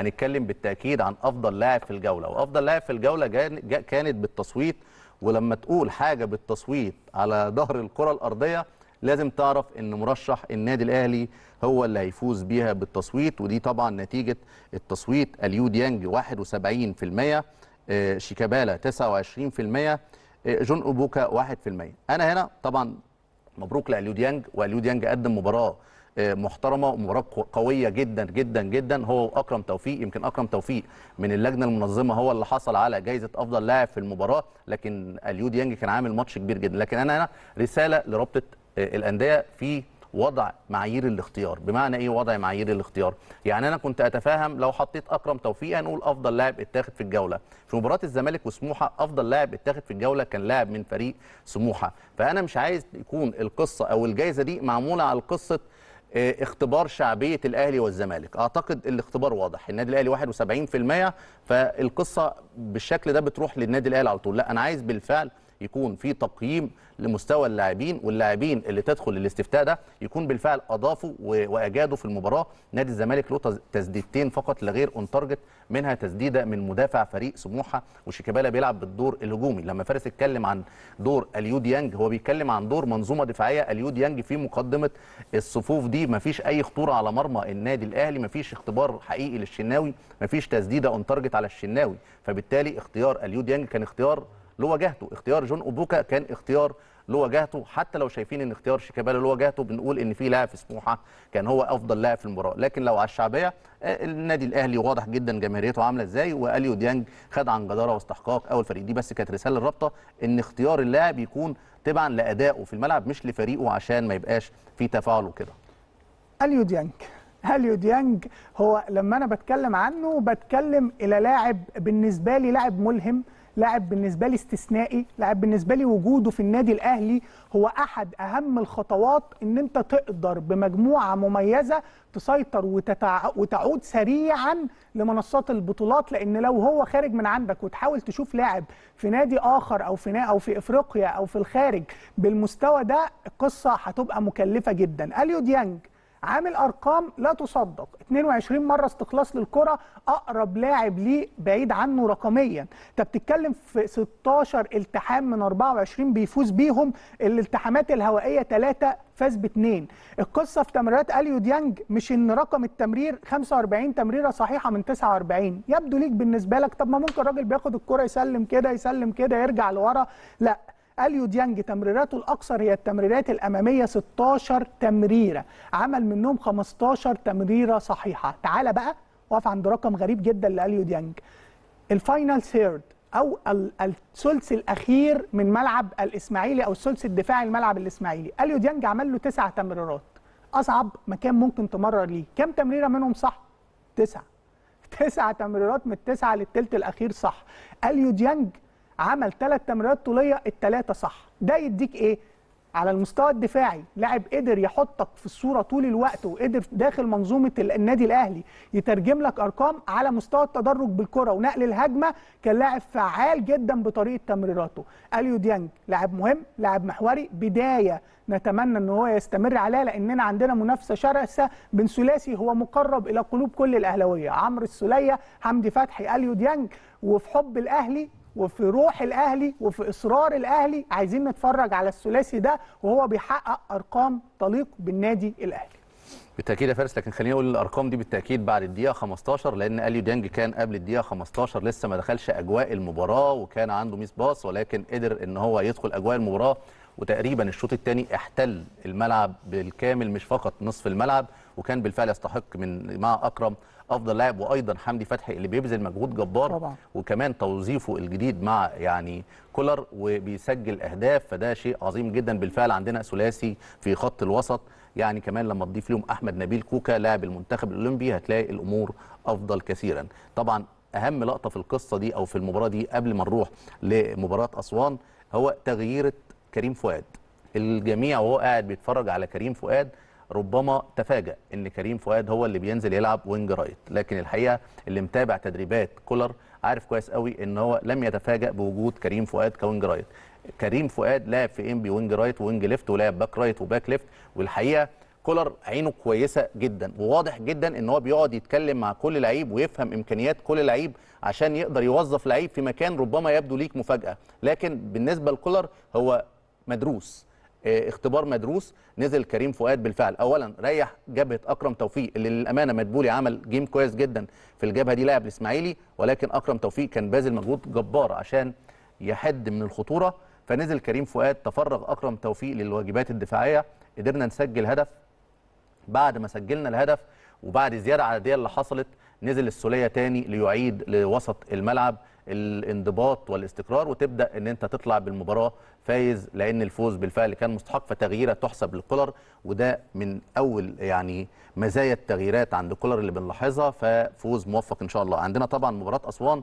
هنتكلم بالتاكيد عن افضل لاعب في الجوله وافضل لاعب في الجوله كانت بالتصويت ولما تقول حاجه بالتصويت على ظهر الكره الارضيه لازم تعرف ان مرشح النادي الاهلي هو اللي هيفوز بيها بالتصويت ودي طبعا نتيجه التصويت اليو ديانج 71% شيكابالا 29% آه، جون اوبوكا 1% انا هنا طبعا مبروك لاليو ديانج واليو ديانج قدم مباراه محترمه ومباراه قويه جدا جدا جدا هو واكرم توفيق يمكن اكرم توفيق من اللجنه المنظمه هو اللي حصل على جائزه افضل لاعب في المباراه لكن اليو ديانج كان عامل ماتش كبير جدا لكن انا هنا رساله لرابطه آه، الانديه في وضع معايير الاختيار بمعنى ايه وضع معايير الاختيار يعني انا كنت اتفاهم لو حطيت اكرم توفيق نقول افضل لاعب اتاخد في الجوله في مباراه الزمالك وسموحه افضل لاعب اتاخد في الجوله كان لاعب من فريق سموحه فانا مش عايز يكون القصه او الجائزه دي معموله على قصه آه، اختبار شعبيه الاهلي والزمالك اعتقد الاختبار واضح النادي الاهلي 71% فالقصه بالشكل ده بتروح للنادي الاهلي على طول لا انا عايز بالفعل يكون في تقييم لمستوى اللاعبين واللاعبين اللي تدخل الاستفتاء ده يكون بالفعل اضافوا واجادوا في المباراه نادي الزمالك له تسديدتين فقط لغير اون تارجت منها تسديده من مدافع فريق سموحه وشيكابالا بيلعب بالدور الهجومي لما فارس اتكلم عن دور اليو ديانج هو بيتكلم عن دور منظومه دفاعيه اليو ديانج في مقدمه الصفوف دي مفيش اي خطوره على مرمى النادي الاهلي مفيش اختبار حقيقي للشناوي مفيش تسديده اون تارجت على الشناوي فبالتالي اختيار اليو ديانج كان اختيار لوجهته اختيار جون اوبوكا كان اختيار لوجهته حتى لو شايفين ان اختيار شيكابالا لوجهته بنقول ان في لاعب في سموحه كان هو افضل لاعب في المباراه لكن لو على الشعبيه آه، النادي الاهلي واضح جدا جماهيريته عامله ازاي واليو ديانج خد عن جداره واستحقاق اول فريق دي بس كانت رساله الرابطه ان اختيار اللاعب يكون تبعا لادائه في الملعب مش لفريقه عشان ما يبقاش في تفاعل وكده اليو ديانج اليو ديانج هو لما انا بتكلم عنه بتكلم الى لاعب بالنسبه لي لاعب ملهم لاعب بالنسبه لي استثنائي لاعب بالنسبه لي وجوده في النادي الاهلي هو احد اهم الخطوات ان انت تقدر بمجموعه مميزه تسيطر وتتع... وتعود سريعا لمنصات البطولات لان لو هو خارج من عندك وتحاول تشوف لاعب في نادي اخر او في نا... او في افريقيا او في الخارج بالمستوى ده القصه هتبقى مكلفه جدا اليو ديانج عامل ارقام لا تصدق 22 مره استخلاص للكره اقرب لاعب ليه بعيد عنه رقميا انت بتتكلم في 16 التحام من 24 بيفوز بيهم الالتحامات الهوائيه 3 فاز باثنين القصه في تمريرات اليو ديانج مش ان رقم التمرير 45 تمريره صحيحه من 49 يبدو ليك بالنسبه لك طب ما ممكن الراجل بياخد الكره يسلم كده يسلم كده يرجع لورا لا اليو ديانج تمريراته الاكثر هي التمريرات الاماميه 16 تمريره عمل منهم 15 تمريره صحيحه تعال بقى واقف عند رقم غريب جدا لاليو ديانج الفاينل ثيرد او الثلث الاخير من ملعب الاسماعيلي او الثلث الدفاعي لملعب الاسماعيلي اليو ديانج عمل له تسع تمريرات اصعب مكان ممكن تمرر ليه كم تمريره منهم صح تسعه تسع تمريرات من التسعه للثلث الاخير صح اليو ديانج عمل ثلاث تمريرات طوليه الثلاثه صح ده يديك ايه على المستوى الدفاعي لاعب قدر يحطك في الصوره طول الوقت وقدر داخل منظومه النادي الاهلي يترجم لك ارقام على مستوى التدرج بالكره ونقل الهجمه كان لاعب فعال جدا بطريقه تمريراته اليو ديانج لاعب مهم لاعب محوري بدايه نتمنى ان هو يستمر عليها لاننا عندنا منافسه شرسه بين ثلاثي هو مقرب الى قلوب كل الاهلاويه عمرو السوليه حمدي فتحي اليو ديانج وفي حب الاهلي وفي روح الاهلي وفي اصرار الاهلي عايزين نتفرج على الثلاثي ده وهو بيحقق ارقام تليق بالنادي الاهلي بالتاكيد يا فارس لكن خليني اقول الارقام دي بالتاكيد بعد الدقيقه 15 لان اليو ديانج كان قبل الدقيقه 15 لسه ما دخلش اجواء المباراه وكان عنده ميس باص ولكن قدر ان هو يدخل اجواء المباراه وتقريبا الشوط الثاني احتل الملعب بالكامل مش فقط نصف الملعب وكان بالفعل يستحق من مع اكرم افضل لاعب وايضا حمدي فتحي اللي بيبذل مجهود جبار طبعا. وكمان توظيفه الجديد مع يعني كولر وبيسجل اهداف فده شيء عظيم جدا بالفعل عندنا ثلاثي في خط الوسط يعني كمان لما تضيف لهم احمد نبيل كوكا لاعب المنتخب الاولمبي هتلاقي الامور افضل كثيرا طبعا اهم لقطه في القصه دي او في المباراه دي قبل ما نروح لمباراه اسوان هو تغييره كريم فؤاد الجميع وهو قاعد بيتفرج على كريم فؤاد ربما تفاجأ ان كريم فؤاد هو اللي بينزل يلعب وينج رايت لكن الحقيقه اللي متابع تدريبات كولر عارف كويس قوي ان هو لم يتفاجأ بوجود كريم فؤاد كوينج رايت كريم فؤاد لعب في ام بي وينج رايت وينج ليفت ولعب باك رايت وباك ليفت والحقيقه كولر عينه كويسه جدا وواضح جدا ان هو بيقعد يتكلم مع كل لعيب ويفهم امكانيات كل لعيب عشان يقدر يوظف لعيب في مكان ربما يبدو ليك مفاجاه لكن بالنسبه لكولر هو مدروس آه، اختبار مدروس نزل كريم فؤاد بالفعل اولا ريح جبهه اكرم توفيق اللي للامانه مدبولي عمل جيم كويس جدا في الجبهه دي لاعب الاسماعيلي ولكن اكرم توفيق كان باذل مجهود جبار عشان يحد من الخطوره فنزل كريم فؤاد تفرغ اكرم توفيق للواجبات الدفاعيه قدرنا نسجل هدف بعد ما سجلنا الهدف وبعد زياده عدديه اللي حصلت نزل السوليه تاني ليعيد لوسط الملعب الانضباط والاستقرار وتبدا ان انت تطلع بالمباراه فايز لان الفوز بالفعل كان مستحق فتغييره تحسب لكولر وده من اول يعني مزايا التغييرات عند كولر اللي بنلاحظها ففوز موفق ان شاء الله عندنا طبعا مباراه اسوان